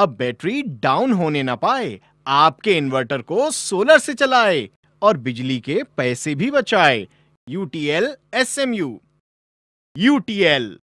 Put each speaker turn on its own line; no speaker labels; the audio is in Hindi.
अब बैटरी डाउन होने ना पाए आपके इन्वर्टर को सोलर से चलाए और बिजली के पैसे भी बचाए यूटीएल टी यूटीएल